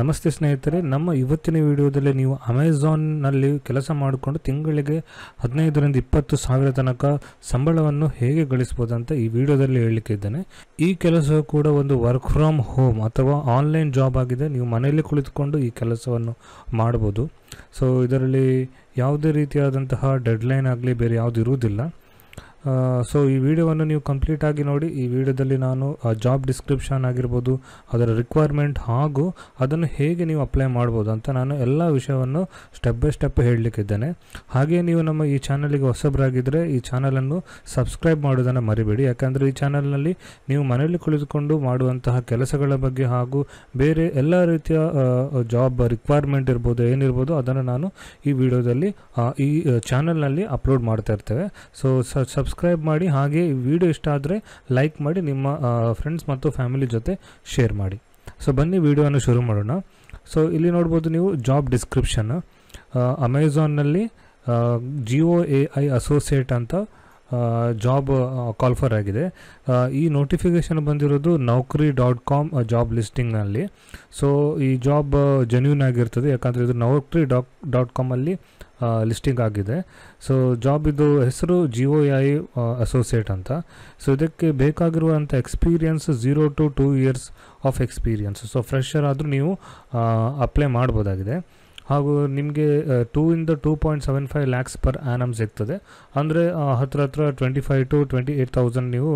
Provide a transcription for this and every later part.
ನಮಸ್ತೆ ಸ್ನೇಹಿತರೆ ನಮ್ಮ ಇವತ್ತಿನ ವಿಡಿಯೋದಲ್ಲಿ ನೀವು ಅಮೆಝಾನ್ನಲ್ಲಿ ಕೆಲಸ ಮಾಡಿಕೊಂಡು ತಿಂಗಳಿಗೆ ಹದಿನೈದರಿಂದ ಇಪ್ಪತ್ತು ಸಾವಿರ ತನಕ ಸಂಬಳವನ್ನು ಹೇಗೆ ಗಳಿಸ್ಬೋದು ಅಂತ ಈ ವಿಡಿಯೋದಲ್ಲಿ ಇದ್ದೇನೆ ಈ ಕೆಲಸ ಕೂಡ ಒಂದು ವರ್ಕ್ ಫ್ರಮ್ ಹೋಮ್ ಅಥವಾ ಆನ್ಲೈನ್ ಜಾಬ್ ಆಗಿದೆ ನೀವು ಮನೆಯಲ್ಲಿ ಕುಳಿತುಕೊಂಡು ಈ ಕೆಲಸವನ್ನು ಮಾಡ್ಬೋದು ಸೊ ಇದರಲ್ಲಿ ಯಾವುದೇ ರೀತಿಯಾದಂತಹ ಡೆಡ್ಲೈನ್ ಆಗಲಿ ಬೇರೆ ಯಾವುದು ಇರುವುದಿಲ್ಲ ಸೊ ಈ ವಿಡಿಯೋವನ್ನು ನೀವು ಕಂಪ್ಲೀಟಾಗಿ ನೋಡಿ ಈ ವಿಡಿಯೋದಲ್ಲಿ ನಾನು ಜಾಬ್ ಡಿಸ್ಕ್ರಿಪ್ಷನ್ ಆಗಿರ್ಬೋದು ಅದರ ರಿಕ್ವೈರ್ಮೆಂಟ್ ಹಾಗೂ ಅದನ್ನು ಹೇಗೆ ನೀವು ಅಪ್ಲೈ ಮಾಡ್ಬೋದು ಅಂತ ನಾನು ಎಲ್ಲ ವಿಷಯವನ್ನು ಸ್ಟೆಪ್ ಬೈ ಸ್ಟೆಪ್ ಹೇಳಲಿಕ್ಕಿದ್ದೇನೆ ಹಾಗೆಯೇ ನೀವು ನಮ್ಮ ಈ ಚಾನಲಿಗೆ ಹೊಸಬರಾಗಿದ್ದರೆ ಈ ಚಾನಲನ್ನು ಸಬ್ಸ್ಕ್ರೈಬ್ ಮಾಡೋದನ್ನು ಮರಿಬೇಡಿ ಯಾಕಂದರೆ ಈ ಚಾನಲ್ನಲ್ಲಿ ನೀವು ಮನೆಯಲ್ಲಿ ಕುಳಿತುಕೊಂಡು ಮಾಡುವಂತಹ ಕೆಲಸಗಳ ಬಗ್ಗೆ ಹಾಗೂ ಬೇರೆ ಎಲ್ಲ ರೀತಿಯ ಜಾಬ್ ರಿಕ್ವೈರ್ಮೆಂಟ್ ಇರ್ಬೋದು ಏನಿರ್ಬೋದು ಅದನ್ನು ನಾನು ಈ ವಿಡಿಯೋದಲ್ಲಿ ಈ ಚಾನಲ್ನಲ್ಲಿ ಅಪ್ಲೋಡ್ ಮಾಡ್ತಾ ಇರ್ತೇವೆ ಸೊ ಸಬ್ಸ್ ಸಬ್ಸ್ಕ್ರೈಬ್ ಮಾಡಿ ಹಾಗೆ ವಿಡಿಯೋ ಇಷ್ಟ ಆದರೆ ಲೈಕ್ ಮಾಡಿ ನಿಮ್ಮ ಫ್ರೆಂಡ್ಸ್ ಮತ್ತು ಫ್ಯಾಮಿಲಿ ಜೊತೆ ಶೇರ್ ಮಾಡಿ ಸೊ ಬನ್ನಿ ವಿಡಿಯೋನ ಶುರು ಮಾಡೋಣ ಸೊ ಇಲ್ಲಿ ನೋಡ್ಬೋದು ನೀವು ಜಾಬ್ ಡಿಸ್ಕ್ರಿಪ್ಷನ್ ಅಮೆಝಾನ್ನಲ್ಲಿ ಜಿಒ ಎ ಐ ಅಸೋಸಿಯೇಟ್ ಅಂತ ಜಾಬ್ ಕಾಲ್ಫರ್ ಆಗಿದೆ ಈ ನೋಟಿಫಿಕೇಷನ್ ಬಂದಿರೋದು ನೌಕರಿ ಡಾಟ್ ಕಾಮ್ ಜಾಬ್ ಲಿಸ್ಟಿಂಗ್ನಲ್ಲಿ ಸೊ ಈ ಜಾಬ್ ಜೆನ್ಯೂನ್ ಆಗಿರ್ತದೆ ಯಾಕಂದರೆ ಇದು ನೌಕರಿ ಡಾಟ್ ಡಾಟ್ ಕಾಮಲ್ಲಿ ಲಿಸ್ಟಿಂಗ್ ಆಗಿದೆ ಸೊ ಜಾಬ್ ಇದು ಹೆಸರು ಜಿ ಒ ಐ ಅಸೋಸಿಯೇಟ್ ಅಂತ ಸೊ ಇದಕ್ಕೆ ಬೇಕಾಗಿರುವಂಥ experience zero to two years of experience so fresher ಆದರೂ ನೀವು ಅಪ್ಲೈ ಮಾಡ್ಬೋದಾಗಿದೆ ಹಾಗೂ ನಿಮಗೆ ಟೂ ಇಂದ two point seven five lakhs per annum ಸಿಗ್ತದೆ ಅಂದರೆ ಹತ್ರ ಹತ್ರ twenty five to twenty eight thousand ನೀವು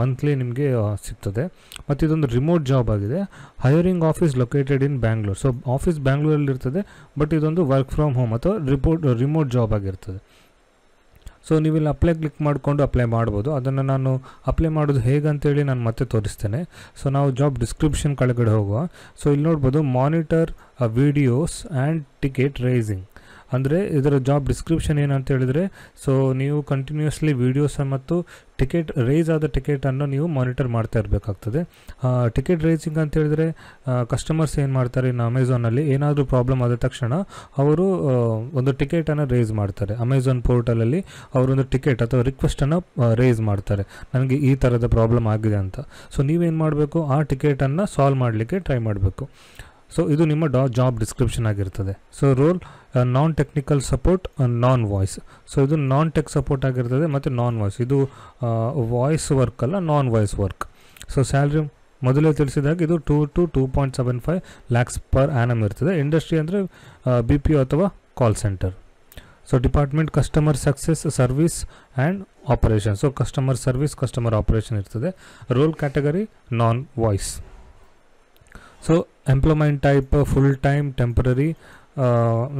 ಮಂತ್ಲಿ ನಿಮಗೆ ಸಿಗ್ತದೆ ಮತ್ತು ಇದೊಂದು ರಿಮೋಟ್ ಜಾಬ್ ಆಗಿದೆ hiring office located in Bangalore so office ಬ್ಯಾಂಗ್ಳೂರಲ್ಲಿ ಇರ್ತದೆ ಬಟ್ ಇದೊಂದು ವರ್ಕ್ ಫ್ರಮ್ ಹೋಮ್ ಅಥವಾ ರಿಪೋರ್ಟ್ ರಿಮೋಟ್ ಜಾಬ್ ಆಗಿರ್ತದೆ ಸೊ ನೀವು ಇಲ್ಲಿ ಅಪ್ಲೈ ಕ್ಲಿಕ್ ಮಾಡಿಕೊಂಡು ಅಪ್ಲೈ ಮಾಡ್ಬೋದು ಅದನ್ನು ನಾನು ಅಪ್ಲೈ ಮಾಡೋದು ಹೇಗೆ ಅಂತೇಳಿ ನಾನು ಮತ್ತೆ ತೋರಿಸ್ತೇನೆ ಸೊ ನಾವು ಜಾಬ್ ಡಿಸ್ಕ್ರಿಪ್ಷನ್ ಕೆಳಗಡೆ ಹೋಗುವ ಸೊ ಇಲ್ಲಿ ನೋಡ್ಬೋದು monitor videos and ticket raising ಅಂದರೆ ಇದರ ಜಾಬ್ ಡಿಸ್ಕ್ರಿಪ್ಷನ್ ಏನಂತ ಹೇಳಿದರೆ ಸೊ ನೀವು ಕಂಟಿನ್ಯೂಸ್ಲಿ ವೀಡಿಯೋಸ್ ಮತ್ತು ಟಿಕೆಟ್ ರೈಸ್ ಆದ ಟಿಕೆಟನ್ನು ನೀವು ಮಾನಿಟರ್ ಮಾಡ್ತಾ ಇರಬೇಕಾಗ್ತದೆ ಟಿಕೆಟ್ ರೈಸಿಂಗ್ ಅಂತ ಹೇಳಿದರೆ ಕಸ್ಟಮರ್ಸ್ ಏನು ಮಾಡ್ತಾರೆ ಇನ್ನು ಅಮೆಝಾನಲ್ಲಿ ಏನಾದರೂ ಪ್ರಾಬ್ಲಮ್ ಆದ ತಕ್ಷಣ ಅವರು ಒಂದು ಟಿಕೆಟನ್ನು ರೈಸ್ ಮಾಡ್ತಾರೆ ಅಮೆಝಾನ್ ಪೋರ್ಟಲಲ್ಲಿ ಅವರೊಂದು ಟಿಕೆಟ್ ಅಥವಾ ರಿಕ್ವೆಸ್ಟನ್ನು ರೈಸ್ ಮಾಡ್ತಾರೆ ನನಗೆ ಈ ಥರದ ಪ್ರಾಬ್ಲಮ್ ಆಗಿದೆ ಅಂತ ಸೊ ನೀವೇನು ಮಾಡಬೇಕು ಆ ಟಿಕೆಟನ್ನು ಸಾಲ್ವ್ ಮಾಡಲಿಕ್ಕೆ ಟ್ರೈ ಮಾಡಬೇಕು ಸೊ ಇದು ನಿಮ್ಮ ಡಾ ಜಾಬ್ ಡಿಸ್ಕ್ರಿಪ್ಷನ್ ಆಗಿರ್ತದೆ so role non technical support non voice so ಇದು ನಾನ್ ಟೆಕ್ ಸಪೋರ್ಟ್ ಆಗಿರ್ತದೆ ಮತ್ತು ನಾನ್ ವಾಯ್ಸ್ ಇದು ವಾಯ್ಸ್ ವರ್ಕ್ ಅಲ್ಲ non voice work so salary ಮೊದಲೇ ತಿಳಿಸಿದಾಗ ಇದು two to two point seven five lakhs per annum ಇರ್ತದೆ ಇಂಡಸ್ಟ್ರಿ ಅಂದರೆ ಬಿ ಪಿ ಒ ಅಥವಾ call centre so department customer success service and operation so customer service customer operation ಇರ್ತದೆ role category non voice so employment type full time temporary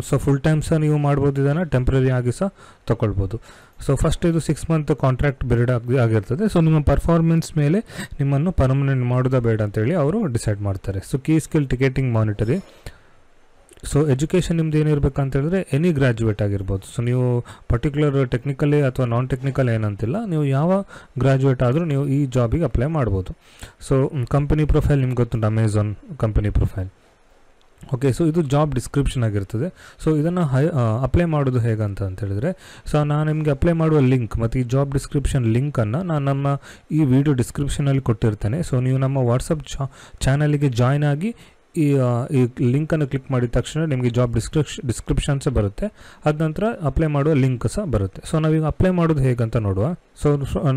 so full time ಸಹ ನೀವು ಮಾಡ್ಬೋದು ಇದನ್ನು temporary ಆಗಿ ಸಹ ತೊಗೊಳ್ಬೋದು so first ಇದು ಸಿಕ್ಸ್ ಮಂತ್ ಕಾಂಟ್ರಾಕ್ಟ್ ಆಗಿ ಆಗಿರ್ತದೆ ಸೊ ನಿಮ್ಮ ಪರ್ಫಾರ್ಮೆನ್ಸ್ ಮೇಲೆ ನಿಮ್ಮನ್ನು ಪರ್ಮನೆಂಟ್ ಮಾಡೋದಾ ಬೇಡ ಅಂತೇಳಿ ಅವರು ಡಿಸೈಡ್ ಮಾಡ್ತಾರೆ so key skill ticketing monitoring so education ನಿಮ್ದು ಏನಿರಬೇಕು ಅಂತ ಹೇಳಿದ್ರೆ ಎನಿ ಗ್ರಾಜ್ಯುವೇಟ್ ಆಗಿರ್ಬೋದು ಸೊ ನೀವು ಪರ್ಟಿಕ್ಯುಲರ್ ಟೆಕ್ನಿಕಲಿ ಅಥವಾ ನಾನ್ ಟೆಕ್ನಿಕಲ್ ಏನಂತಿಲ್ಲ ನೀವು ಯಾವ ಗ್ರಾಜ್ಯುವೇಟ್ ಆದರೂ ನೀವು ಈ ಜಾಬಿಗೆ ಅಪ್ಲೈ ಮಾಡ್ಬೋದು ಸೊ ಕಂಪನಿ ಪ್ರೊಫೈಲ್ ನಿಮ್ಗೆ ಗೊತ್ತುಂಟು Amazon company profile okay so ಇದು ಜಾಬ್ ಡಿಸ್ಕ್ರಿಪ್ಷನ್ ಆಗಿರ್ತದೆ ಸೊ ಇದನ್ನು ಹೈ ಅಪ್ಲೈ ಮಾಡೋದು ಹೇಗಂತ ಅಂತ ಹೇಳಿದ್ರೆ ಸೊ ನಾನು ನಿಮಗೆ ಅಪ್ಲೈ ಮಾಡುವ ಲಿಂಕ್ ಮತ್ತು ಈ ಜಾಬ್ ಡಿಸ್ಕ್ರಿಪ್ಷನ್ ಲಿಂಕನ್ನು ನಾನು ನಮ್ಮ ಈ ವಿಡಿಯೋ ಡಿಸ್ಕ್ರಿಪ್ಷನಲ್ಲಿ ಕೊಟ್ಟಿರ್ತೇನೆ ಸೊ ನೀವು ನಮ್ಮ ವಾಟ್ಸಪ್ ಚಾ ಚಾನಲಿಗೆ ಜಾಯ್ನ್ ಆಗಿ ಈ ಈ ಲಿಂಕನ್ನು ಕ್ಲಿಕ್ ಮಾಡಿದ ತಕ್ಷಣ ನಿಮಗೆ ಜಾಬ್ ಡಿಸ್ಕ್ರಿಪ್ಷ ಡಿಸ್ಕ್ರಿಪ್ಷನ್ ಸಹ ಬರುತ್ತೆ ಅದ ನಂತರ ಅಪ್ಲೈ ಮಾಡುವ ಲಿಂಕ್ ಸಹ ಬರುತ್ತೆ ಸೊ ನಾವೀಗ ಅಪ್ಲೈ ಮಾಡೋದು ಹೇಗಂತ ನೋಡುವ ಸೊ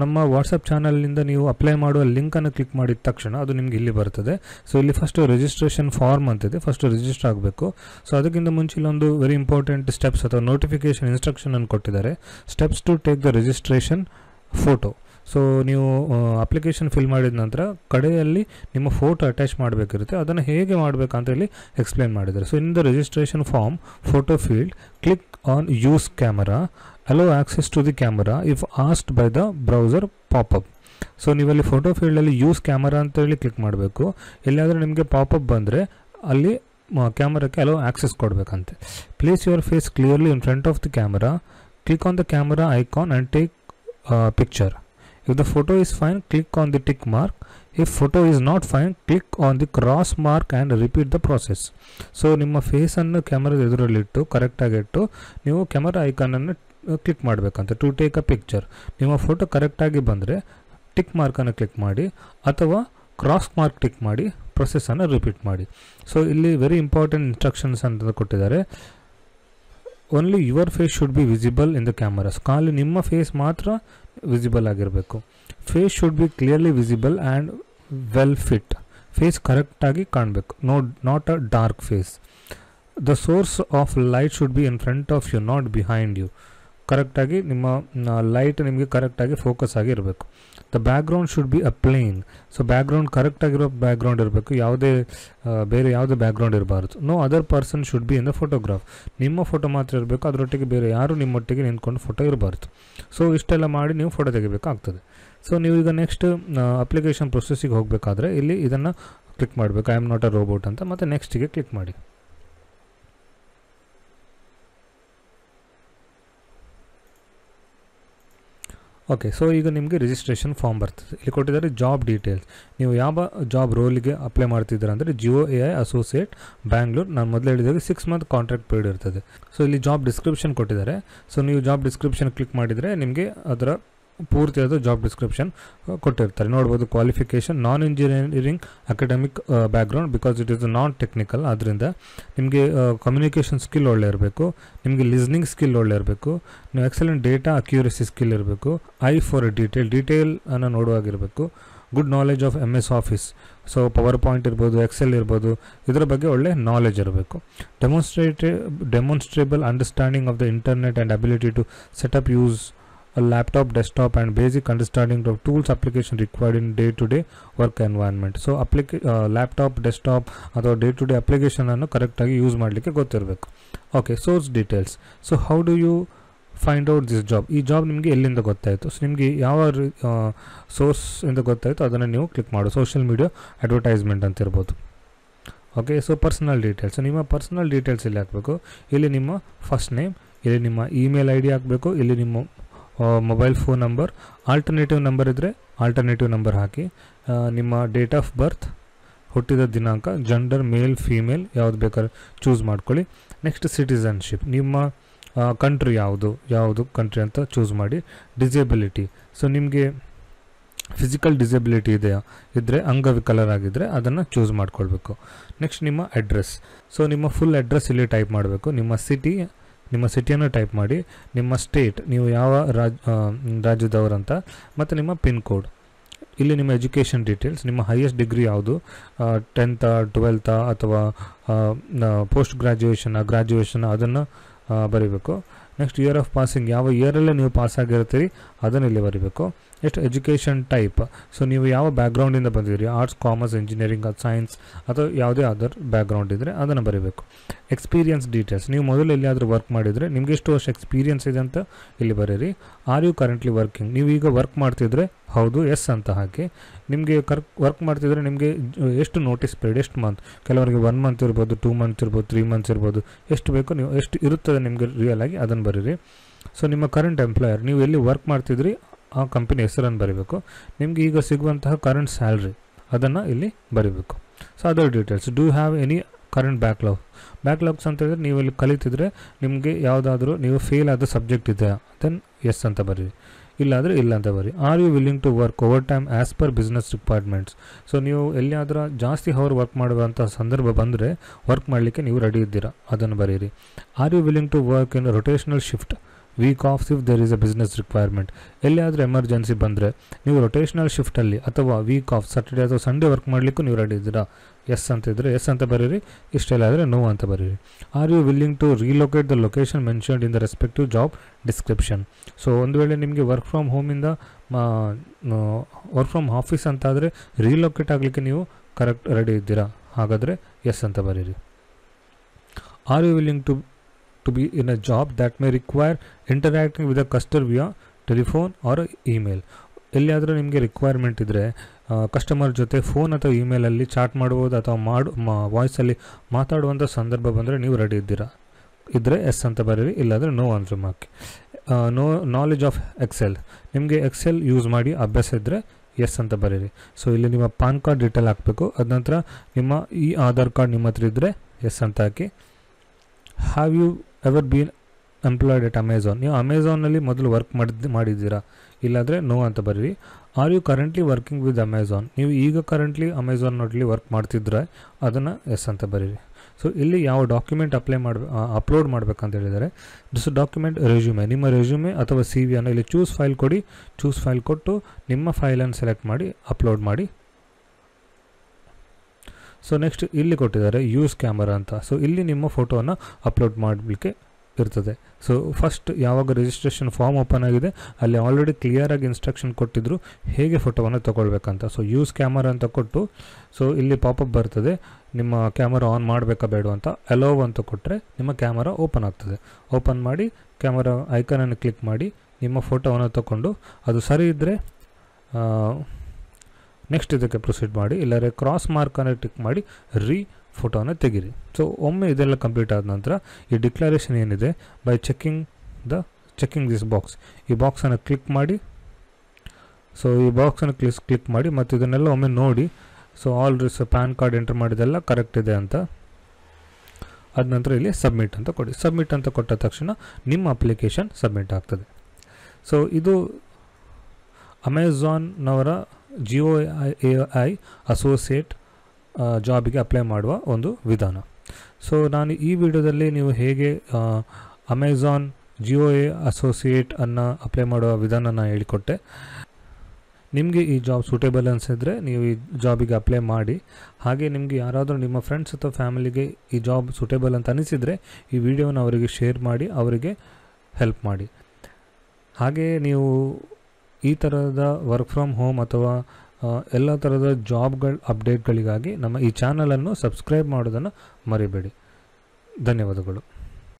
ನಮ್ಮ ವಾಟ್ಸಪ್ ಚಾನಲ್ನಿಂದ ನೀವು ಅಪ್ಲೈ ಮಾಡುವ ಲಿಂಕನ್ನು ಕ್ಲಿಕ್ ಮಾಡಿದ ತಕ್ಷಣ ಅದು ನಿಮಗೆ ಇಲ್ಲಿ ಬರ್ತದೆ ಸೊ ಇಲ್ಲಿ ಫಸ್ಟು ರಿಜಿಸ್ಟ್ರೇಷನ್ ಫಾರ್ಮ್ ಅಂತಿದೆ ಫಸ್ಟ್ ರಿಜಿಸ್ಟರ್ ಆಗಬೇಕು ಸೊ ಅದಕ್ಕಿಂತ ಮುಂಚೆ ಇಲ್ಲೊಂದು ವೆರಿ ಇಂಪಾರ್ಟೆಂಟ್ ಸ್ಟೆಪ್ಸ್ ಅಥವಾ ನೋಟಿಫಿಕೇಷನ್ ಅನ್ನು ಕೊಟ್ಟಿದ್ದಾರೆ steps to take the registration photo so ನೀವು ಅಪ್ಲಿಕೇಶನ್ ಫಿಲ್ ಮಾಡಿದ ನಂತರ ಕಡೆಯಲ್ಲಿ ನಿಮ್ಮ ಫೋಟೋ ಅಟ್ಯಾಚ್ ಮಾಡಬೇಕಿರುತ್ತೆ ಅದನ್ನು ಹೇಗೆ ಮಾಡಬೇಕಂತ ಹೇಳಿ ಎಕ್ಸ್ಪ್ಲೇನ್ ಮಾಡಿದ್ದಾರೆ so in the registration form photo field click on use camera allow access to the camera if asked by the browser popup so ನೀವಲ್ಲಿ ಫೋಟೋ ಫೀಲ್ಡಲ್ಲಿ ಯೂಸ್ ಕ್ಯಾಮರಾ ಅಂತೇಳಿ ಕ್ಲಿಕ್ ಮಾಡಬೇಕು ಎಲ್ಲಾದರೂ ನಿಮಗೆ ಪಾಪಪ್ ಬಂದರೆ ಅಲ್ಲಿ ಕ್ಯಾಮರಾಕ್ಕೆ ಅಲೋ ಆಕ್ಸೆಸ್ ಕೊಡಬೇಕಂತೆ place your face clearly in front of the camera click on the camera icon and take picture If the photo is fine, click on the tick mark. If photo is not fine, click on the cross mark and repeat the process. So ನಿಮ್ಮ ಫೇಸನ್ನು ಕ್ಯಾಮರಾದ ಎದುರಲ್ಲಿಟ್ಟು ಕರೆಕ್ಟಾಗಿಟ್ಟು ನೀವು ಕ್ಯಾಮರಾ ಐಕಾನನ್ನು click ಮಾಡಬೇಕಂತ to take a picture ನಿಮ್ಮ ಫೋಟೋ ಕರೆಕ್ಟಾಗಿ ಬಂದರೆ ಟಿಕ್ ಮಾರ್ಕನ್ನು ಕ್ಲಿಕ್ ಮಾಡಿ ಅಥವಾ ಕ್ರಾಸ್ ಮಾರ್ಕ್ ಟಿಕ್ ಮಾಡಿ ಪ್ರೊಸೆಸನ್ನು ರಿಪೀಟ್ ಮಾಡಿ ಸೊ ಇಲ್ಲಿ ವೆರಿ ಇಂಪಾರ್ಟೆಂಟ್ ಇನ್ಸ್ಟ್ರಕ್ಷನ್ಸ್ ಅಂತ ಕೊಟ್ಟಿದ್ದಾರೆ only your face should be visible in the cameras ಖಾಲಿ ನಿಮ್ಮ ಫೇಸ್ ಮಾತ್ರ ವಿಸಿಬಲ್ ಆಗಿರಬೇಕು face should be clearly visible and well fit face ಕರೆಕ್ಟಾಗಿ ಕಾಣಬೇಕು no not a dark face the source of light should be in front of you not behind you ಕರೆಕ್ಟಾಗಿ ನಿಮ್ಮ light ನಿಮಗೆ ಕರೆಕ್ಟಾಗಿ ಫೋಕಸ್ ಆಗಿರಬೇಕು the background should be a plane so background ಕರೆಕ್ಟಾಗಿರೋ background ಇರಬೇಕು ಯಾವುದೇ ಬೇರೆ ಯಾವುದೇ ಬ್ಯಾಕ್ಗ್ರೌಂಡ್ ಇರಬಾರ್ದು no other person should be in the photograph ನಿಮ್ಮ ಫೋಟೋ ಮಾತ್ರ ಇರಬೇಕು ಅದರೊಟ್ಟಿಗೆ ಬೇರೆ ಯಾರು ನಿಮ್ಮೊಟ್ಟಿಗೆ ನಿಂತ್ಕೊಂಡು ಫೋಟೋ ಇರಬಾರ್ದು ಸೊ ಇಷ್ಟೆಲ್ಲ ಮಾಡಿ ನೀವು ಫೋಟೋ ತೆಗಿಬೇಕಾಗ್ತದೆ ಸೊ ನೀವು ಈಗ ನೆಕ್ಸ್ಟ್ ಅಪ್ಲಿಕೇಶನ್ ಪ್ರೊಸೆಸ್ಸಿಗೆ ಹೋಗಬೇಕಾದ್ರೆ ಇಲ್ಲಿ ಇದನ್ನು ಕ್ಲಿಕ್ ಮಾಡಬೇಕು I am not a robot ಅಂತ ಮತ್ತು ನೆಕ್ಸ್ಟಿಗೆ ಕ್ಲಿಕ್ ಮಾಡಿ ಓಕೆ ಸೊ ಈಗ ನಿಮಗೆ ರಿಜಿಸ್ಟ್ರೇಷನ್ ಫಾರ್ಮ್ ಬರ್ತದೆ ಇಲ್ಲಿ ಕೊಟ್ಟಿದ್ದಾರೆ ಜಾಬ್ ಡೀಟೇಲ್ಸ್ ನೀವು ಯಾವ ಜಾಬ್ ರೋಲಿಗೆ ಅಪ್ಲೈ ಮಾಡ್ತಿದ್ದೀರಾ ಅಂದರೆ G O A I associate Bangalore ನಾನು ಮೊದಲು ಹೇಳಿದಾಗ ಸಿಕ್ಸ್ ಮಂತ್ ಕಾಂಟ್ರಾಕ್ಟ್ ಪೀರಿಯಡ್ ಇರ್ತದೆ ಸೊ ಇಲ್ಲಿ ಜಾಬ್ ಡಿಸ್ಕ್ರಿಪ್ಷನ್ ಕೊಟ್ಟಿದ್ದಾರೆ ಸೊ ನೀವು ಜಾಬ್ ಡಿಸ್ಕ್ರಿಪ್ಷನ್ ಕ್ಲಿಕ್ ಮಾಡಿದರೆ ನಿಮಗೆ ಅದರ ಪೂರ್ತಿಯಾದ ಜಾಬ್ ಡಿಸ್ಕ್ರಿಪ್ಷನ್ ಕೊಟ್ಟಿರ್ತಾರೆ ನೋಡ್ಬೋದು qualification non engineering academic background because it is non technical ಆದ್ದರಿಂದ ನಿಮಗೆ ಕಮ್ಯುನಿಕೇಷನ್ ಸ್ಕಿಲ್ ಒಳ್ಳೆ ಇರಬೇಕು ನಿಮಗೆ ಲಿಸ್ನಿಂಗ್ ಸ್ಕಿಲ್ ಒಳ್ಳೆ ಇರಬೇಕು ನೀವು ಎಕ್ಸಲೆಂಟ್ ಡೇಟಾ ಅಕ್ಯೂರಸಿ ಸ್ಕಿಲ್ ಇರಬೇಕು ಐ ಫಾರ್ ಡೀಟೇಲ್ ಡೀಟೇಲ್ ಅನ್ನು ನೋಡುವಾಗಿರಬೇಕು good knowledge of M S office so power point ಇರ್ಬೋದು ಎಕ್ಸೆಲ್ ಇರ್ಬೋದು ಇದರ ಬಗ್ಗೆ ಒಳ್ಳೆ ನಾಲೆಜ್ ಇರಬೇಕು demonstrate demonstrable understanding of the internet and ability to set up use laptop desktop and basic basic understanding tools application application required in day-to-day -day work environment. So uh, ಅಥವಾ day to day ಅಪ್ಲಿಕೇಶನನ್ನು ಕರೆಕ್ಟಾಗಿ use ಮಾಡಲಿಕ್ಕೆ ಗೊತ್ತಿರಬೇಕು okay source details so how do you find out this job ಈ job ನಿಮಗೆ ಎಲ್ಲಿಂದ ಗೊತ್ತಾಯಿತು so ನಿಮಗೆ ಯಾವ ರೀ ಸೋರ್ಸಿಂದ ಗೊತ್ತಾಯಿತು ಅದನ್ನು ನೀವು ಕ್ಲಿಕ್ ಮಾಡು ಸೋಷಿಯಲ್ ಮೀಡಿಯಾ ಅಡ್ವರ್ಟೈಸ್ಮೆಂಟ್ ಅಂತ ಇರ್ಬೋದು ಓಕೆ ಸೊ ಪರ್ಸನಲ್ ಡೀಟೇಲ್ಸ್ ನಿಮ್ಮ ಪರ್ಸನಲ್ ಡೀಟೇಲ್ಸ್ ಎಲ್ಲಿ ಹಾಕಬೇಕು ಇಲ್ಲಿ ನಿಮ್ಮ ಫಸ್ಟ್ ನೇಮ್ ಇಲ್ಲಿ ನಿಮ್ಮ ಇಮೇಲ್ ಐ ಡಿ ಹಾಕಬೇಕು ಇಲ್ಲಿ ನಿಮ್ಮ mobile phone number alternative number ಇದ್ದರೆ ಆಲ್ಟರ್ನೇಟಿವ್ ನಂಬರ್ ಹಾಕಿ ನಿಮ್ಮ ಡೇಟ್ ಆಫ್ ಬರ್ತ್ ಹುಟ್ಟಿದ ದಿನಾಂಕ ಜೆಂಡರ್ ಮೇಲ್ ಫೀಮೇಲ್ ಯಾವುದು ಬೇಕಾದ್ರೆ ಚೂಸ್ ಮಾಡ್ಕೊಳ್ಳಿ ನೆಕ್ಸ್ಟ್ ಸಿಟಿಸನ್ಶಿಪ್ ನಿಮ್ಮ ಕಂಟ್ರಿ ಯಾವುದು ಯಾವುದು ಕಂಟ್ರಿ ಅಂತ ಚೂಸ್ ಮಾಡಿ ಡಿಸೇಬಿಲಿಟಿ ಸೊ ನಿಮಗೆ ಫಿಸಿಕಲ್ ಡಿಸೆಬಿಲಿಟಿ ಇದೆಯಾ ಇದ್ದರೆ ಅಂಗವಿಕಲರಾಗಿದ್ದರೆ ಅದನ್ನು ಚೂಸ್ ಮಾಡ್ಕೊಳ್ಬೇಕು ನೆಕ್ಸ್ಟ್ ನಿಮ್ಮ ಅಡ್ರೆಸ್ ಸೊ ನಿಮ್ಮ ಫುಲ್ ಅಡ್ರೆಸ್ ಇಲ್ಲಿ ಟೈಪ್ ಮಾಡಬೇಕು ನಿಮ್ಮ ಸಿಟಿ ನಿಮ್ಮ ಸಿಟಿಯನ್ನು ಟೈಪ್ ಮಾಡಿ ನಿಮ್ಮ ಸ್ಟೇಟ್ ನೀವು ಯಾವ ರಾಜ್ ರಾಜ್ಯದವರಂತ ಮತ್ತು ನಿಮ್ಮ ಪಿನ್ ಕೋಡ್ ಇಲ್ಲಿ ನಿಮ್ಮ ಎಜುಕೇಷನ್ ಡೀಟೇಲ್ಸ್ ನಿಮ್ಮ ಹೈಯೆಸ್ಟ್ ಡಿಗ್ರಿ ಯಾವುದು ಟೆಂತಾ ಟ್ವೆಲ್ತಾ ಅಥವಾ ಪೋಸ್ಟ್ ಗ್ರ್ಯಾಜುಯೇಷನ್ ಗ್ರ್ಯಾಜುಯೇಷನ್ ಅದನ್ನು ಬರೀಬೇಕು ನೆಕ್ಸ್ಟ್ ಇಯರ್ ಆಫ್ ಪಾಸಿಂಗ್ ಯಾವ ಇಯರಲ್ಲೇ ನೀವು ಪಾಸ್ ಆಗಿರ್ತೀರಿ ಅದನ್ನು ಇಲ್ಲಿ ಬರೀಬೇಕು ನೆಕ್ಸ್ಟ್ ಎಜುಕೇಷನ್ ಟೈಪ್ ಸೊ ನೀವು ಯಾವ ಬ್ಯಾಕ್ಗ್ರೌಂಡಿಂದ ಬಂದಿದ್ದೀರಿ ಆರ್ಟ್ಸ್ ಕಾಮರ್ಸ್ ಇಂಜಿನಿಯರಿಂಗ್ ಸೈನ್ಸ್ ಅಥವಾ ಯಾವುದೇ ಅದರ್ ಬ್ಯಾಕ್ಗ್ರೌಂಡ್ ಇದ್ದರೆ ಅದನ್ನು ಬರೀಬೇಕು ಎಕ್ಸ್ಪೀರಿಯನ್ಸ್ ಡೀಟೇಲ್ಸ್ ನೀವು ಮೊದಲು ಎಲ್ಲಿಯಾದರೂ ವರ್ಕ್ ಮಾಡಿದರೆ ನಿಮಗೆ ಎಷ್ಟು ವರ್ಷ ಎಕ್ಸ್ಪೀರಿಯನ್ಸ್ ಇದೆ ಅಂತ ಇಲ್ಲಿ ಬರೀರಿ ಆರ್ ಯು ಕರೆಂಟ್ಲಿ ವರ್ಕಿಂಗ್ ನೀವು ಈಗ ವರ್ಕ್ ಮಾಡ್ತಿದ್ರೆ ಹೌದು ಎಸ್ ಅಂತ ಹಾಕಿ ನಿಮಗೆ ಕರ್ ವರ್ಕ್ ಮಾಡ್ತಿದ್ರೆ ನಿಮಗೆ ಎಷ್ಟು ನೋಟಿಸ್ ಪೀರಿಯಡ್ ಎಷ್ಟು ಮಂತ್ ಕೆಲವರಿಗೆ ಒನ್ ಮಂತ್ ಇರ್ಬೋದು ಟೂ ಮಂತ್ ಇರ್ಬೋದು ತ್ರೀ ಮಂತ್ಸ್ ಇರ್ಬೋದು ಎಷ್ಟು ಬೇಕೋ ನೀವು ಎಷ್ಟು ಇರುತ್ತದೆ ನಿಮಗೆ ರಿಯಲ್ ಆಗಿ ಅದನ್ನು ಬರೀರಿ ಸೊ ನಿಮ್ಮ ಕರೆಂಟ್ ಎಂಪ್ಲಾಯರ್ ನೀವು ಎಲ್ಲಿ ವರ್ಕ್ ಮಾಡ್ತಿದ್ರಿ ಆ ಕಂಪನಿ ಹೆಸರನ್ನು ಬರೀಬೇಕು ನಿಮಗೆ ಈಗ ಸಿಗುವಂತಹ ಕರೆಂಟ್ ಸ್ಯಾಲ್ರಿ ಅದನ್ನು ಇಲ್ಲಿ ಬರೀಬೇಕು so other details do have any current backlog backlogs ಅಂತ ಹೇಳಿದ್ರೆ ನೀವು ಇಲ್ಲಿ ಕಲಿತಿದ್ರೆ ನಿಮಗೆ ಯಾವುದಾದ್ರೂ ನೀವು ಫೇಲ್ ಆದ ಸಬ್ಜೆಕ್ಟ್ ಇದೆಯಾ ದೆನ್ ಎಸ್ ಅಂತ ಬರೀರಿ ಇಲ್ಲಾದರೆ ಇಲ್ಲ ಅಂತ ಬರಿ are you willing to work overtime as per business departments so ನೀವು ಎಲ್ಲಿಯಾದರೂ ಜಾಸ್ತಿ ಹವರ್ ವರ್ಕ್ ಮಾಡುವಂಥ ಸಂದರ್ಭ ಬಂದರೆ ವರ್ಕ್ ಮಾಡಲಿಕ್ಕೆ ನೀವು ರೆಡಿ ಇದ್ದೀರಾ ಅದನ್ನು ಬರೀರಿ are you willing to work in rotational shift week off if there is a business requirement ಎಲ್ಲಿಯಾದರೂ ಎಮರ್ಜೆನ್ಸಿ ಬಂದರೆ ನೀವು ರೊಟೇಷನಲ್ ಶಿಫ್ಟಲ್ಲಿ ಅಥವಾ ವೀಕ್ ಆಫ್ ಸಾಟರ್ಡೇ ಅಥವಾ ಸಂಡೇ ವರ್ಕ್ ಮಾಡಲಿಕ್ಕೂ ನೀವು ರೆಡಿ ಇದ್ದೀರಾ ಎಸ್ ಅಂತ ಇದ್ದರೆ ಎಸ್ ಅಂತ ಬರೀರಿ ಇಷ್ಟೆಲ್ಲ ಆದರೆ ನೋ ಅಂತ ಬರೀರಿ are you willing to relocate the location mentioned in the respective job description so ಒಂದು ವೇಳೆ ನಿಮಗೆ ವರ್ಕ್ ಫ್ರಮ್ ಹೋಮಿಂದ ವರ್ಕ್ ಫ್ರಮ್ ಆಫೀಸ್ ಅಂತಾದರೆ ಆದರೆ ರೀಲೊಕೇಟ್ ಆಗಲಿಕ್ಕೆ ನೀವು ಕರೆಕ್ಟ್ ರೆಡಿ ಇದ್ದೀರಾ ಹಾಗಾದರೆ ಎಸ್ ಅಂತ ಬರೀರಿ are you willing to to be in a job that may require interacting with a customer via telephone or email ಎಲ್ಲಿಯಾದರೂ ನಿಮಗೆ ರಿಕ್ವೈರ್ಮೆಂಟ್ ಇದ್ದರೆ ಕಸ್ಟಮರ್ ಜೊತೆ ಫೋನ್ ಅಥವಾ ಇಮೇಲಲ್ಲಿ ಚಾಟ್ ಮಾಡ್ಬೋದು ಅಥವಾ ಮಾಡು ಮಾ ವಾಯ್ಸಲ್ಲಿ ಮಾತಾಡುವಂಥ ಸಂದರ್ಭ ಬಂದರೆ ನೀವು ರೆಡಿ ಇದ್ದೀರಾ ಇದ್ದರೆ ಎಸ್ ಅಂತ ಬರೀರಿ ಇಲ್ಲಾಂದರೆ no answer mark no knowledge of Excel ನಿಮಗೆ ಎಕ್ಸೆಲ್ ಯೂಸ್ ಮಾಡಿ ಅಭ್ಯಾಸ ಇದ್ದರೆ ಎಸ್ ಅಂತ ಬರೀರಿ ಸೊ ಇಲ್ಲಿ ನಿಮ್ಮ ಪಾನ್ ಕಾರ್ಡ್ ಡೀಟೇಲ್ ಹಾಕಬೇಕು ಅದ ನಂತರ ನಿಮ್ಮ ಈ ಆಧಾರ್ ಕಾರ್ಡ್ ನಿಮ್ಮ ಹತ್ರ ಇದ್ದರೆ ಎಸ್ ಅಂತ ಹಾಕಿ have you ever been employed at Amazon ನೀವು ಅಮೆಝಾನಲ್ಲಿ ಮೊದಲು ವರ್ಕ್ ಮಾಡಿದ್ದು ಮಾಡಿದ್ದೀರಾ ಇಲ್ಲಾಂದರೆ ನೋ ಅಂತ ಬರೀರಿ are you currently working with Amazon ನೀವು ಈಗ ಕರೆಂಟ್ಲಿ ಅಮೆಝಾನ್ನಲ್ಲಿ ವರ್ಕ್ ಮಾಡ್ತಿದ್ರೆ ಅದನ್ನು ಎಸ್ ಅಂತ ಬರೀರಿ ಸೊ ಇಲ್ಲಿ ಯಾವ ಡಾಕ್ಯುಮೆಂಟ್ ಅಪ್ಲೈ ಮಾಡ ಅಪ್ಲೋಡ್ ಮಾಡಬೇಕಂತ ಹೇಳಿದರೆ ದಿಸ್ ಡಾಕ್ಯುಮೆಂಟ್ ರೆಸ್ಯೂಮೆ ನಿಮ್ಮ ರೆಸ್ಯೂಮೆ ಅಥವಾ ಸಿ ವಿ ಅನ್ನು ಇಲ್ಲಿ ಚೂಸ್ ಫೈಲ್ ಕೊಡಿ ಚೂಸ್ ಫೈಲ್ ಕೊಟ್ಟು ನಿಮ್ಮ ಫೈಲನ್ನು ಸೆಲೆಕ್ಟ್ ಮಾಡಿ ಅಪ್ಲೋಡ್ ಮಾಡಿ ಸೊ ನೆಕ್ಸ್ಟ್ ಇಲ್ಲಿ ಕೊಟ್ಟಿದ್ದಾರೆ ಯೂಸ್ ಕ್ಯಾಮರಾ ಅಂತ ಸೊ ಇಲ್ಲಿ ನಿಮ್ಮ ಫೋಟೋವನ್ನು ಅಪ್ಲೋಡ್ ಮಾಡಲಿಕ್ಕೆ ಇರ್ತದೆ ಸೊ ಫಸ್ಟ್ ಯಾವಾಗ ರಿಜಿಸ್ಟ್ರೇಷನ್ ಫಾರ್ಮ್ ಓಪನ್ ಆಗಿದೆ ಅಲ್ಲಿ ಆಲ್ರೆಡಿ ಕ್ಲಿಯರಾಗಿ ಇನ್ಸ್ಟ್ರಕ್ಷನ್ ಕೊಟ್ಟಿದ್ರು ಹೇಗೆ ಫೋಟೋವನ್ನು ತೊಗೊಳ್ಬೇಕಂತ ಸೊ ಯೂಸ್ ಕ್ಯಾಮರಾ ಅಂತ ಕೊಟ್ಟು ಸೊ ಇಲ್ಲಿ ಪಾಪಪ್ ಬರ್ತದೆ ನಿಮ್ಮ ಕ್ಯಾಮರಾ ಆನ್ ಮಾಡಬೇಕಾ ಬೇಡ ಅಂತ ಅಲೋವ್ ಅಂತ ಕೊಟ್ಟರೆ ನಿಮ್ಮ ಕ್ಯಾಮರಾ ಓಪನ್ ಆಗ್ತದೆ ಓಪನ್ ಮಾಡಿ ಕ್ಯಾಮರಾ ಐಕನನ್ನು ಕ್ಲಿಕ್ ಮಾಡಿ ನಿಮ್ಮ ಫೋಟೋವನ್ನು ತಗೊಂಡು ಅದು ಸರಿ ಇದ್ದರೆ ನೆಕ್ಸ್ಟ್ ಇದಕ್ಕೆ ಪ್ರೊಸೀಡ್ ಮಾಡಿ ಇಲ್ಲರೆ ಕ್ರಾಸ್ ಮಾರ್ಕನ್ನು ಟಿಕ್ ಮಾಡಿ ರೀ ಫೋಟೋನ ತೆಗೀರಿ ಸೊ ಒಮ್ಮೆ ಇದೆಲ್ಲ ಕಂಪ್ಲೀಟ್ ಆದ ನಂತರ ಈ ಡಿಕ್ಲರೇಷನ್ ಏನಿದೆ by checking the checking this box ಈ ಬಾಕ್ಸನ್ನು ಕ್ಲಿಕ್ ಮಾಡಿ ಸೊ ಈ ಬಾಕ್ಸನ್ನು ಕ್ಲಿಸ್ ಕ್ಲಿಕ್ ಮಾಡಿ ಮತ್ತು ಇದನ್ನೆಲ್ಲ ಒಮ್ಮೆ ನೋಡಿ so all so PAN card enter ಮಾಡಿದೆಲ್ಲ ಕರೆಕ್ಟ್ ಇದೆ ಅಂತ ಅದ ನಂತರ ಇಲ್ಲಿ ಸಬ್ಮಿಟ್ ಅಂತ ಕೊಡಿ ಸಬ್ಮಿಟ್ ಅಂತ ಕೊಟ್ಟ ತಕ್ಷಣ ನಿಮ್ಮ ಅಪ್ಲಿಕೇಶನ್ ಸಬ್ಮಿಟ್ ಆಗ್ತದೆ ಸೊ ಇದು ಅಮೆಝಾನ್ನವರ ಜಿಯೋ ಎ ಐ ಅಸೋಸಿಯೇಟ್ ಜಾಬಿಗೆ ಅಪ್ಲೈ ಮಾಡುವ ಒಂದು ವಿಧಾನ ಸೊ ನಾನು ಈ ವಿಡಿಯೋದಲ್ಲಿ ನೀವು ಹೇಗೆ ಅಮೆಝಾನ್ ಜಿಯೋ ಎ ಅಸೋಸಿಯೇಟ್ ಅನ್ನು ಅಪ್ಲೈ ಮಾಡುವ ವಿಧಾನನ ಹೇಳಿಕೊಟ್ಟೆ ನಿಮಗೆ ಈ ಜಾಬ್ ಸೂಟೇಬಲ್ ಅನಿಸಿದ್ರೆ ನೀವು ಈ ಜಾಬಿಗೆ ಅಪ್ಲೈ ಮಾಡಿ ಹಾಗೆ ನಿಮಗೆ ಯಾರಾದರೂ ನಿಮ್ಮ ಫ್ರೆಂಡ್ಸ್ ಅಥವಾ ಫ್ಯಾಮಿಲಿಗೆ ಈ ಜಾಬ್ ಸೂಟೇಬಲ್ ಅಂತ ಅನಿಸಿದರೆ ಈ ವಿಡಿಯೋನ ಅವರಿಗೆ ಶೇರ್ ಮಾಡಿ ಅವರಿಗೆ ಹೆಲ್ಪ್ ಮಾಡಿ ಹಾಗೆಯೇ ನೀವು ಈ ಥರದ ವರ್ಕ್ ಫ್ರಮ್ ಹೋಮ್ ಅಥವಾ ಎಲ್ಲ ಥರದ ಜಾಬ್ಗಳ ಅಪ್ಡೇಟ್ಗಳಿಗಾಗಿ ನಮ್ಮ ಈ ಚಾನಲನ್ನು ಸಬ್ಸ್ಕ್ರೈಬ್ ಮಾಡೋದನ್ನು ಮರಿಬೇಡಿ ಧನ್ಯವಾದಗಳು